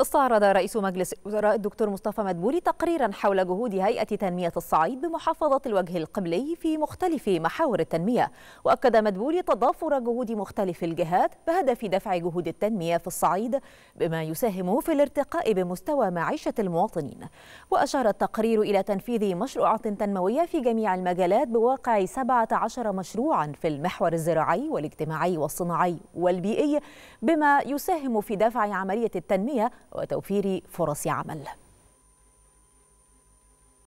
استعرض رئيس مجلس الوزراء الدكتور مصطفى مدبولي تقريرا حول جهود هيئة تنمية الصعيد بمحافظة الوجه القبلي في مختلف محاور التنمية وأكد مدبولي تضافر جهود مختلف الجهات بهدف دفع جهود التنمية في الصعيد بما يساهم في الارتقاء بمستوى معيشة المواطنين وأشار التقرير إلى تنفيذ مشروعات تنموية في جميع المجالات بواقع 17 مشروعا في المحور الزراعي والاجتماعي والصناعي والبيئي بما يساهم في دفع عملية التنمية وتوفير فرص عمل